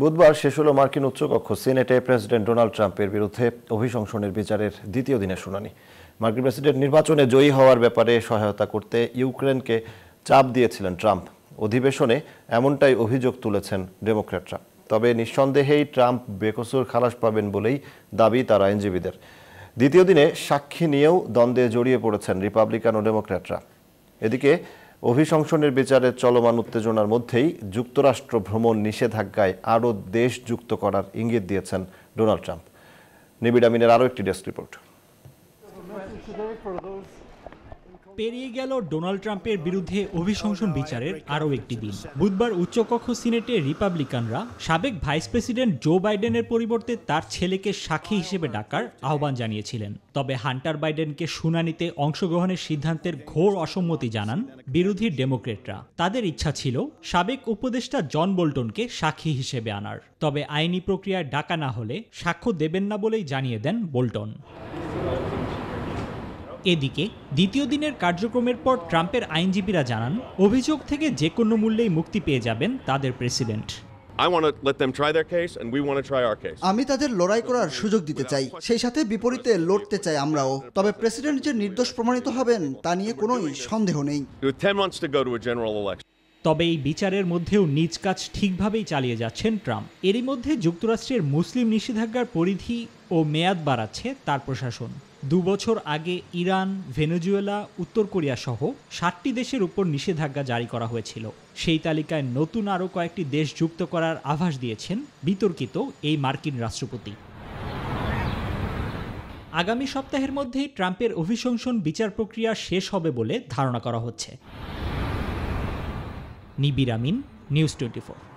বুধবার শেষ হলো মার্কিন উচ্চকক্ষ সিনেটে প্রেসিডেন্ট ডোনাল্ড ট্রাম্পের বিরুদ্ধে অভিশংসনের বিচারের দ্বিতীয় দিনের শুনানি মার্কিন প্রেসিডেন্ট নির্বাচনে জয়ী হওয়ার ব্যাপারে সহায়তা করতে ইউক্রেনকে চাপ দিয়েছিলেন ট্রাম্প অধিবেশনে এমনটাই অভিযোগ তুলেছেন ডেমোক্র্যাটরা তবে নিঃসন্দেহেই ট্রাম্প বেকসুর খালাস পাবেন বলেই দাবি তার আইনজীবীদের দ্বিতীয় দিনে সাক্ষী নিয়েও দ্বন্দ্বে জড়িয়ে পড়েছেন রিপাবলিকান ও ডেমোক্র্যাটরা এদিকে অভিশংসনের বিচারে চলমান উত্তেজনার মধ্যেই যুক্তরাষ্ট্র ভ্রমণ নিষেধাজ্ঞায় আরও দেশ যুক্ত করার ইঙ্গিত দিয়েছেন ডোনাল্ড ট্রাম্প নিবিড় আমিনের আরও একটি ডেস্ক রিপোর্ট পেরিয়ে গেল ডোনাল্ড ট্রাম্পের বিরুদ্ধে অভিশংসন বিচারের আরও একটি দিন বুধবার উচ্চকক্ষ সিনেটে রিপাবলিকানরা সাবেক ভাইস প্রেসিডেন্ট জো বাইডেনের পরিবর্তে তার ছেলেকে সাক্ষী হিসেবে ডাকার আহ্বান জানিয়েছিলেন তবে হান্টার বাইডেনকে শুনানিতে অংশগ্রহণের সিদ্ধান্তের ঘোর অসম্মতি জানান বিরোধী ডেমোক্রেটরা তাদের ইচ্ছা ছিল সাবেক উপদেষ্টা জন বোল্টনকে সাক্ষী হিসেবে আনার তবে আইনি প্রক্রিয়ায় ডাকা না হলে সাক্ষ্য দেবেন না বলেই জানিয়ে দেন বোল্টন এদিকে দ্বিতীয় দিনের কার্যক্রমের পর ট্রাম্পের আইনজীবীরা জানান অভিযোগ থেকে যে কোনো মূল্যেই মুক্তি পেয়ে যাবেন তাদের প্রেসিডেন্ট আমি তাদের লড়াই করার সুযোগ দিতে চাই সেই সাথে বিপরীতে লড়তে চাই আমরাও তবে প্রেসিডেন্ট যে নির্দোষ প্রমাণিত হবেন তা নিয়ে কোনো সন্দেহ নেই তবে এই বিচারের মধ্যেও নিজ কাজ ঠিকভাবেই চালিয়ে যাচ্ছেন ট্রাম্প এরই মধ্যে যুক্তরাষ্ট্রের মুসলিম নিষেধাজ্ঞার পরিধি ও মেয়াদ বাড়াচ্ছে তার প্রশাসন দুবছর আগে ইরান ভেনেজুয়েলা উত্তর কোরিয়া সহ ষাটটি দেশের উপর নিষেধাজ্ঞা জারি করা হয়েছিল সেই তালিকায় নতুন আরও কয়েকটি দেশ যুক্ত করার আভাস দিয়েছেন বিতর্কিত এই মার্কিন রাষ্ট্রপতি আগামী সপ্তাহের মধ্যেই ট্রাম্পের অভিশংসন বিচার প্রক্রিয়া শেষ হবে বলে ধারণা করা হচ্ছে নিবিরামিন নিউজ টোয়েন্টি ফোর